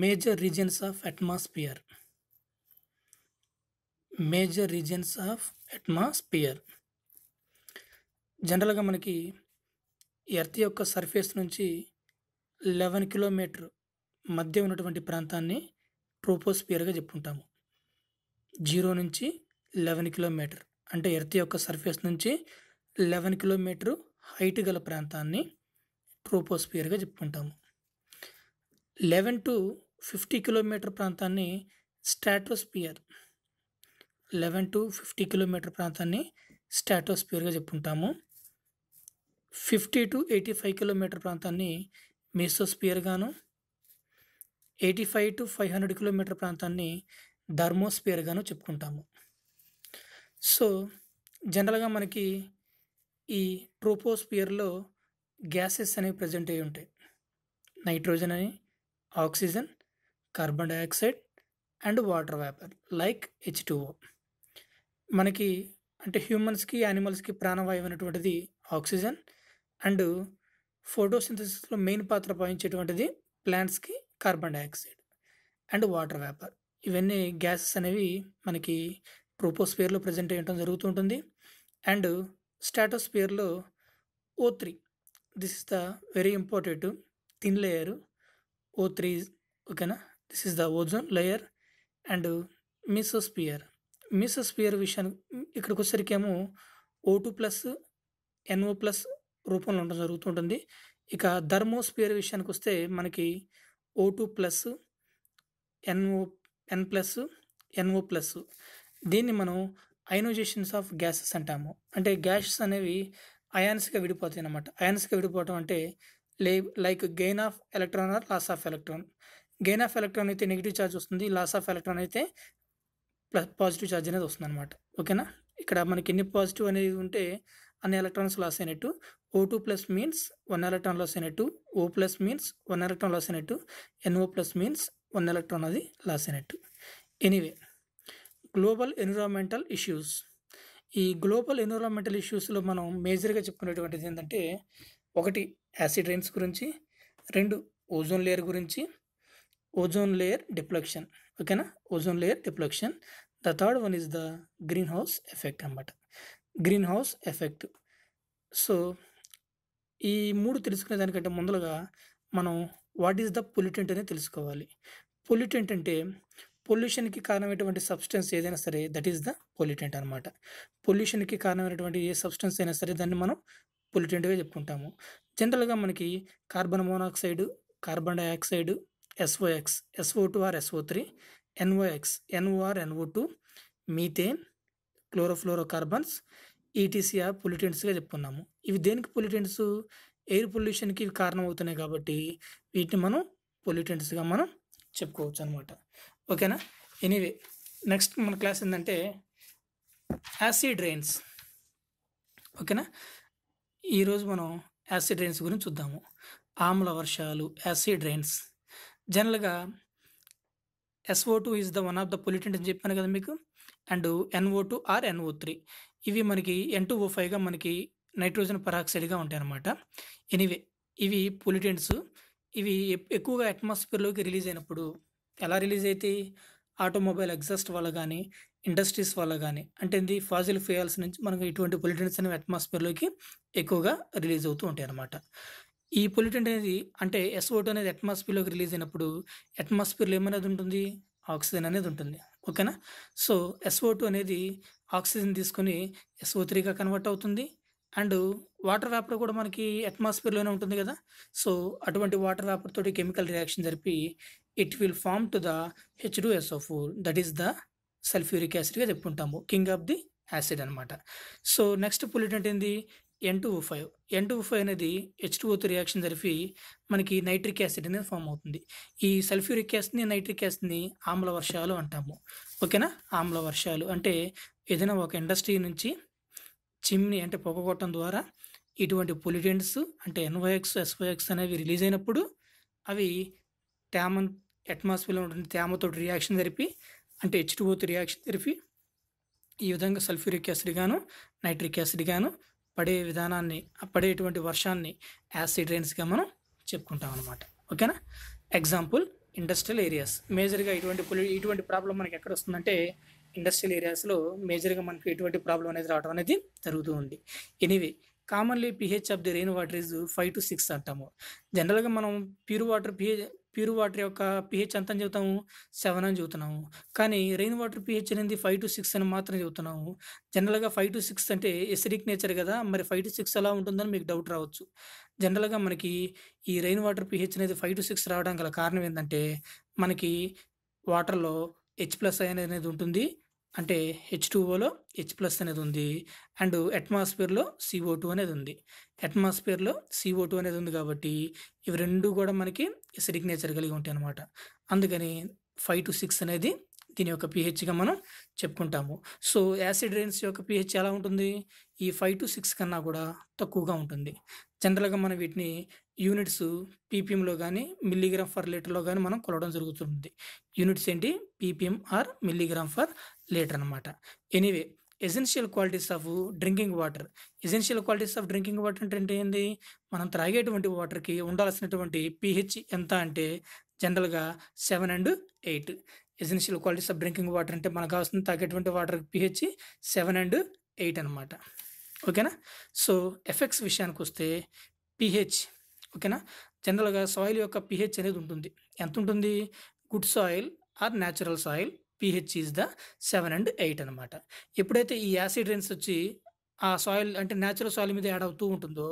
major reasons of atmosphere major reasons of atmosphere జనరల్గా మనకి earth యొక్క సర్ఫేస్ నుంచి లెవెన్ కిలోమీటర్ మధ్య ఉన్నటువంటి ప్రాంతాన్ని ట్రోపోస్పియర్గా చెప్పుకుంటాము జీరో నుంచి లెవెన్ కిలోమీటర్ అంటే ఎర్త్ యొక్క సర్ఫేస్ నుంచి లెవెన్ కిలోమీటర్ హైట్ గల ప్రాంతాన్ని ట్రోపోస్పియర్గా చెప్పుకుంటాము లెవెన్ టు ఫిఫ్టీ కిలోమీటర్ ప్రాంతాన్ని stratosphere eleven to fifty kilometre ప్రాంతాన్ని స్టాటోస్పియర్గా చెప్పుకుంటాము fifty to eighty five kilometre ప్రాంతాన్ని మీసోస్పియర్గాను eighty five to five hundred kilometre ప్రాంతాన్ని ధర్మోస్పియర్గాను చెప్పుకుంటాము సో జనరల్గా మనకి ఈ ట్రోపోస్పియర్లో గ్యాసెస్ అనేవి ప్రజెంట్ అయి ఉంటాయి నైట్రోజన్ అని oxygen carbon dioxide and water vapour like H two O మనకి అంటే హ్యూమన్స్కి యానిమల్స్కి ప్రాణవాయువు అనేటువంటిది ఆక్సిజన్ అండ్ ఫోటోసింథసిస్లో మెయిన్ పాత్ర వహించేటువంటిది ప్లాంట్స్కి carbon dioxide and water vapour ఇవన్నీ గ్యాసెస్ అనేవి మనకి ట్రోపోస్పియర్లో ప్రజెంట్ అయ్యటం జరుగుతూ ఉంటుంది అండ్ స్టాటోస్పియర్లో O three this is the very important thin layer O three ఓకేనా this is the ozone layer and mesosphere mesosphere విషయానికి ఇక్కడికి వచ్చేసరికేమో O two plus N O plus రూపంలో ఉండడం జరుగుతుంటుంది ఇక ధర్మోస్పియర్ విషయానికి వస్తే మనకి O two plus N O N plus N O plus దీన్ని మనం అయనోజేషన్స్ ఆఫ్ గ్యాసెస్ అంటాము అంటే గ్యాసెస్ అనేవి అయాన్స్గా విడిపోతాయి అన్నమాట అయాన్స్గా విడిపోవటం అంటే లే like gain of electron or loss of electron gain of electron అయితే నెగిటివ్ ఛార్జ్ వస్తుంది లాస్ ఆఫ్ ఎలక్ట్రాన్ అయితే ప్లస్ పాజిటివ్ ఛార్జ్ అనేది వస్తుంది అనమాట ఓకేనా ఇక్కడ మనకి ఎన్ని పాజిటివ్ అనేది ఉంటే అన్ని ఎలక్ట్రాన్స్ లాస్ అయినట్టు O two plus means one electron loss అయినట్టు O plus means one electron loss అయినట్టు N O plus means one electron అది లాస్ అయినట్టు ఎనీవే గ్లోబల్ ఎన్విరాన్మెంటల్ ఇష్యూస్ ఈ గ్లోబల్ ఎన్విరాన్మెంటల్ ఇష్యూస్లో మనం మేజర్గా చెప్పుకునేటువంటిది ఏంటంటే ఒకటి యాసిడ్ రెయిన్స్ గురించి రెండు ఓజోన్ లేయర్ గురించి ఓజోన్ లేయర్ డిప్లక్షన్ ఓకేనా ozone layer depletion the third one is the green house effect అనమాట గ్రీన్ హౌస్ ఎఫెక్ట్ సో ఈ మూడు తెలుసుకునే దానికంటే ముందులుగా మనం వాట్ ఈస్ ద పొల్యూటెంట్ అనేది తెలుసుకోవాలి పొల్యూటెంట్ అంటే పొల్యూషన్కి కారణమైనటువంటి సబ్స్టెన్స్ ఏదైనా సరే దట్ ఈస్ ద పొల్యూటెంట్ అనమాట పొల్యూషన్కి కారణమైనటువంటి ఏ సబ్స్టెన్స్ అయినా సరే దాన్ని మనం పొల్యూటెంట్గా చెప్పుకుంటాము జనరల్గా మనకి carbon monoxide carbon dioxide S O X S O two or S O three N O X N O or N O two methane carbons E T C or పొల్యూటెంట్స్గా చెప్పుకున్నాము ఇవి దేనికి పొల్యూటెంట్స్ ఎయిర్ పొల్యూషన్కి ఇవి కారణమవుతున్నాయి కాబట్టి వీటిని మనం పొల్యూటెంట్స్గా మనం చెప్పుకోవచ్చు అనమాట ఓకేనా ఎనీవే నెక్స్ట్ మన క్లాస్ ఏంటంటే యాసిడ్ రెయిన్స్ ఓకేనా ఈరోజు మనం యాసిడ్ రైన్స్ గురించి చూద్దాము ఆమ్ల వర్షాలు యాసిడ్ రైన్స్ జనరల్గా S O two is the one of the pollutant అని చెప్పాను కదా మీకు and N O two or N O three ఇవి మనకి ఎన్ టూ ఓ ఫైవ్గా మనకి నైట్రోజన్ పరాక్సైడ్గా ఉంటాయి అన్నమాట ఎనీవే ఇవి పొల్యూటెంట్స్ ఇవి ఎక్కువగా అట్మాస్ఫియర్లోకి రిలీజ్ అయినప్పుడు ఎలా రిలీజ్ అయితే ఆటోమొబైల్ ఎగ్జాస్ట్ వల్ల కానీ ఇండస్ట్రీస్ వల్ల కానీ అంటే ఇది ఫాజిల్ ఫ్యూయల్స్ నుంచి మనకు ఇటువంటి పొల్యూటెంట్స్ అనేవి అట్మాస్ఫియర్లోకి ఎక్కువగా రిలీజ్ అవుతూ ఉంటాయి అన్నమాట ఈ పొల్యూటెంట్ అనేది అంటే ఎస్ఓ టూ అనేది అట్మాస్ఫియర్లోకి రిలీజ్ అయినప్పుడు అట్మాస్ఫియర్లో ఏమనేది ఉంటుంది ఆక్సిజన్ అనేది ఉంటుంది ఓకేనా సో ఎస్ఓటో అనేది ఆక్సిజన్ తీసుకుని ఎస్ఓ త్రీగా కన్వర్ట్ అవుతుంది అండ్ వాటర్ వ్యాపర్ కూడా మనకి అట్మాస్ఫియర్లోనే ఉంటుంది కదా సో అటువంటి వాటర్ వ్యాపర్ తోటి కెమికల్ రియాక్షన్ జరిపి it will form to the H two S O four that is the sulphuric యాసిడ్గా చెప్పుకుంటాము కింగ్ ఆఫ్ ది యాసిడ్ అనమాట సో నెక్స్ట్ పొల్యూట్ అంటే ఏంది N two five N two five అనేది H two ఓతో reaction జరిపి మనకి నైట్రిక్ యాసిడ్ అనేది ఫామ్ అవుతుంది ఈ సల్ఫ్యూరిక్ యాసిడ్ని నైట్రిక్ యాసిడ్ని ఆమ్ల వర్షాలు అంటాము ఓకేనా ఆమ్ల వర్షాలు అంటే ఏదైనా ఒక ఇండస్ట్రీ నుంచి చిమ్ని అంటే కొట్టడం ద్వారా ఇటువంటి పొల్యూటెంట్స్ అంటే ఎన్వైఎక్స్ ఎస్వైఎక్స్ అనేవి రిలీజ్ అయినప్పుడు అవి తేమ అట్మాస్ఫియర్లో ఉంటుంది తేమతో రియాక్షన్ జరిపి అంటే హెచ్ టూ ఓత్ రియాక్షన్ థెరపీ ఈ విధంగా సల్ఫ్యూరిక్ యాసిడ్ గాను నైట్రిక్ యాసిడ్ గాను పడే విధానాన్ని పడేటువంటి వర్షాన్ని యాసిడ్ రైన్స్గా మనం చెప్పుకుంటాం అనమాట ఓకేనా ఎగ్జాంపుల్ ఇండస్ట్రియల్ ఏరియాస్ మేజర్గా ఇటువంటి ఇటువంటి ప్రాబ్లం మనకి ఎక్కడ వస్తుందంటే ఇండస్ట్రియల్ ఏరియాస్లో మేజర్గా మనకి ఎటువంటి ప్రాబ్లం అనేది రావడం అనేది జరుగుతూ ఉంది anyway commonly pH of the rain water is five to six అంటాము జనరల్గా మనం pure water pH pure water యొక్క పిహెచ్ ఎంత అని చెబుతాము సెవెన్ అని చెబుతున్నాము కానీ రెయిన్ వాటర్ పిహెచ్ అనేది ఫైవ్ టు సిక్స్ అని మాత్రం చెబుతున్నాము జనరల్గా ఫైవ్ టు సిక్స్ అంటే ఎసిడిక్ నేచర్ కదా మరి ఫైవ్ టు సిక్స్ ఎలా ఉంటుందని మీకు డౌట్ రావచ్చు జనరల్గా మనకి ఈ రెయిన్ వాటర్ పిహెచ్ అనేది ఫైవ్ టు సిక్స్ రావడం గల కారణం ఏంటంటే మనకి వాటర్లో హెచ్ ప్లస్ అనేది ఉంటుంది అంటే హెచ్ టూఓలో హెచ్ ప్లస్ అనేది ఉంది అండ్ అట్మాస్ఫియర్లో సిఓ టూ అనేది ఉంది అట్మాస్ఫియర్లో సిఓ టూ అనేది ఉంది కాబట్టి ఇవి రెండు కూడా మనకి సిగ్నేచర్ కలిగి ఉంటాయి అనమాట అందుకని ఫైవ్ టు సిక్స్ అనేది దీని యొక్క పిహెచ్గా మనం చెప్పుకుంటాము సో యాసిడ్ రెయిన్స్ యొక్క పిహెచ్ ఎలా ఉంటుంది ఈ ఫైవ్ టు సిక్స్ కన్నా కూడా తక్కువగా ఉంటుంది జనరల్గా మనం వీటిని యూనిట్స్ పీపీఎంలో కానీ మిల్లీగ్రామ్ ఫర్ లీటర్లో కానీ మనం కొలవడం జరుగుతుంది యూనిట్స్ ఏంటి PPM or milligram per litre అనమాట anyway essential qualities of drinking water essential qualities of drinking water అంటే ఏంటి మనం త్రాగేటువంటి వాటర్కి ఉండాల్సినటువంటి పిహెచ్ ఎంత అంటే జనరల్గా seven and eight essential qualities of drinking water అంటే మనకు కావాల్సిన తాగేటువంటి water pH seven and eight అనమాట ఓకేనా సో ఎఫెక్ట్స్ విషయానికి వస్తే పిహెచ్ ఓకేనా జనరల్గా సాయిల్ యొక్క పిహెచ్ అనేది ఉంటుంది ఎంత ఉంటుంది good soil or natural soil pH is the seven and eight అనమాట ఎప్పుడైతే ఈ యాసిడ్ రెన్స్ వచ్చి ఆ సాయిల్ అంటే న్యాచురల్ సాయిల్ మీద యాడ్ అవుతూ ఉంటుందో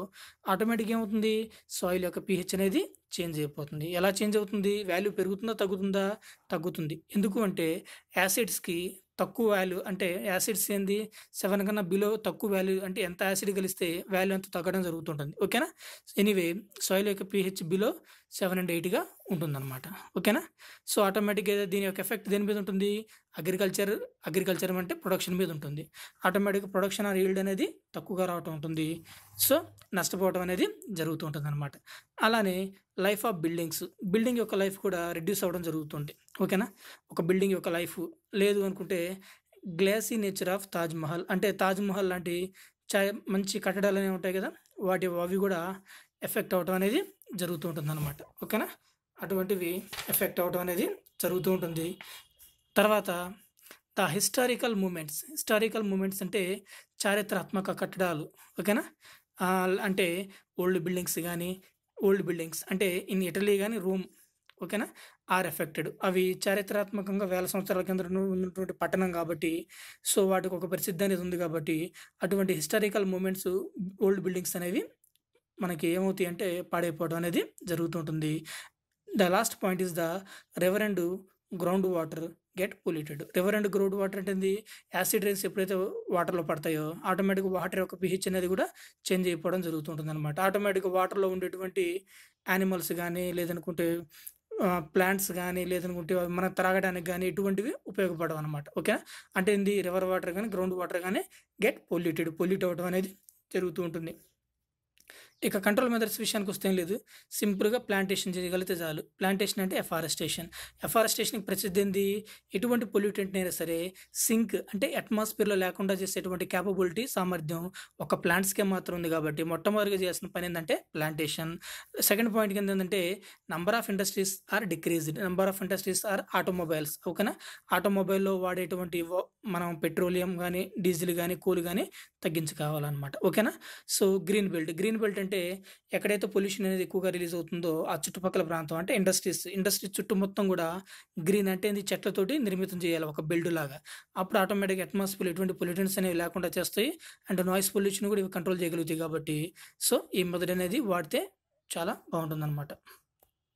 ఆటోమేటిక్గా ఏమవుతుంది సాయిల్ యొక్క పిహెచ్ అనేది చేంజ్ అయిపోతుంది ఎలా చేంజ్ అవుతుంది వాల్యూ పెరుగుతుందా తగ్గుతుందా తగ్గుతుంది ఎందుకు అంటే యాసిడ్స్కి తక్కువ వాల్యూ అంటే యాసిడ్స్ ఏంది సెవెన్ కన్నా బిలో తక్కువ వాల్యూ అంటే ఎంత యాసిడ్ కలిస్తే వాల్యూ అంత తగ్గడం జరుగుతుంటుంది ఓకేనా ఎనీవే సాయిల్ యొక్క పిహెచ్ బిలో సెవెన్ అండ్ ఎయిట్గా ఉంటుందన్నమాట ఓకేనా సో ఆటోమేటిక్గా దీని యొక్క ఎఫెక్ట్ దేని మీద ఉంటుంది అగ్రికల్చర్ అగ్రికల్చర్ అంటే ప్రొడక్షన్ మీద ఉంటుంది ఆటోమేటిక్గా ప్రొడక్షన్ ఆర్ ఈల్డ్ అనేది తక్కువగా రావటం ఉంటుంది సో నష్టపోవటం అనేది జరుగుతూ ఉంటుంది అనమాట అలానే లైఫ్ ఆఫ్ బిల్డింగ్స్ బిల్డింగ్ యొక్క లైఫ్ కూడా రిడ్యూస్ అవ్వడం జరుగుతుంది ఓకేనా ఒక బిల్డింగ్ యొక్క లైఫ్ లేదు అనుకుంటే glassy nature of Taj Mahal అంటే తాజ్ మహల్ లాంటి మంచి కట్టడాలు అనేవి ఉంటాయి కదా వాటి అవి కూడా ఎఫెక్ట్ అవటం అనేది జరుగుతూ ఉంటుందన్నమాట ఓకేనా అటువంటివి ఎఫెక్ట్ అవడం అనేది జరుగుతూ ఉంటుంది తర్వాత the historical moments historical moments అంటే చారిత్రాత్మక కట్టడాలు ఓకేనా అంటే ఓల్డ్ బిల్డింగ్స్ కానీ ఓల్డ్ బిల్డింగ్స్ అంటే ఇన్ ఇటలీ కానీ రోమ్ ఓకేనా ఆర్ ఎఫెక్టెడ్ అవి చారిత్రాత్మకంగా వేల సంవత్సరాల కింద ఉన్నటువంటి పట్టణం కాబట్టి సో వాటికి ఒక ప్రసిద్ధి అనేది ఉంది కాబట్టి అటువంటి హిస్టారికల్ మూమెంట్స్ ఓల్డ్ బిల్డింగ్స్ అనేవి మనకి ఏమవుతాయి అంటే పాడైపోవడం అనేది జరుగుతుంటుంది the last point is the river and ground water get polluted river and ground water అంటే యాసిడ్ రైన్స్ ఎప్పుడైతే వాటర్లో పడతాయో ఆటోమేటిక్గా వాటర్ యొక్క పిహెచ్ అనేది కూడా చేంజ్ అయిపోవడం జరుగుతుంటుంది అనమాట ఆటోమేటిక్గా వాటర్లో ఉండేటువంటి యానిమల్స్ కానీ లేదనుకుంటే ప్లాంట్స్ కానీ లేదనుకుంటే మనం త్రాగడానికి కానీ ఇటువంటివి ఉపయోగపడవు అనమాట ఓకే అంటే ఇది రివర్ వాటర్ కానీ గ్రౌండ్ వాటర్ కానీ గెట్ పొల్యూటెడ్ పొల్యూట్ అవ్వడం అనేది జరుగుతూ ఉంటుంది ఇక కంట్రోల్ మెథడ్స్ విషయానికి వస్తే లేదు సింపుల్గా ప్లాంటేషన్ చేయగలిగితే చాలు ప్లాంటేషన్ అంటే ఎఫారెస్టేషన్ ఎఫారెస్టేషన్కి ప్రసిద్ధి ఏంది ఎటువంటి పొల్యూటెంట్నైనా సరే సింక్ అంటే అట్మాస్ఫియర్లో లేకుండా చేసేటువంటి క్యాపబిలిటీ సామర్థ్యం ఒక ప్లాంట్స్కే మాత్రం ఉంది కాబట్టి మొట్టమొదటిగా చేసిన పని ఏంటంటే ప్లాంటేషన్ సెకండ్ పాయింట్ కింద ఏంటంటే number of industries are decreased number of industries or automobiles ఓకేనా ఆటోమొబైల్లో వాడేటువంటి మనం పెట్రోలియం కానీ డీజిల్ కానీ కూల్ కానీ తగ్గించుకోవాలన్నమాట ఓకేనా so green belt green belt ఏంటంటే ఎక్కడైతే పొల్యూషన్ అనేది ఎక్కువగా రిలీజ్ అవుతుందో ఆ చుట్టుపక్కల ప్రాంతం అంటే ఇండస్ట్రీస్ ఇండస్ట్రీస్ చుట్టూ మొత్తం కూడా గ్రీన్ అంటే ఇది చెట్లతోటి నిర్మితం చేయాలి ఒక బిల్డ్ లాగా అప్పుడు ఆటోమేటిక్ అట్మాస్ఫియర్ ఎటువంటి పొల్యూషన్స్ అనేవి లేకుండా చేస్తాయి అండ్ నాయిస్ పొల్యూషన్ కూడా ఇవి కంట్రోల్ చేయగలుగుతాయి కాబట్టి సో ఈ మొదటి అనేది వాడితే చాలా బాగుంటుందన్నమాట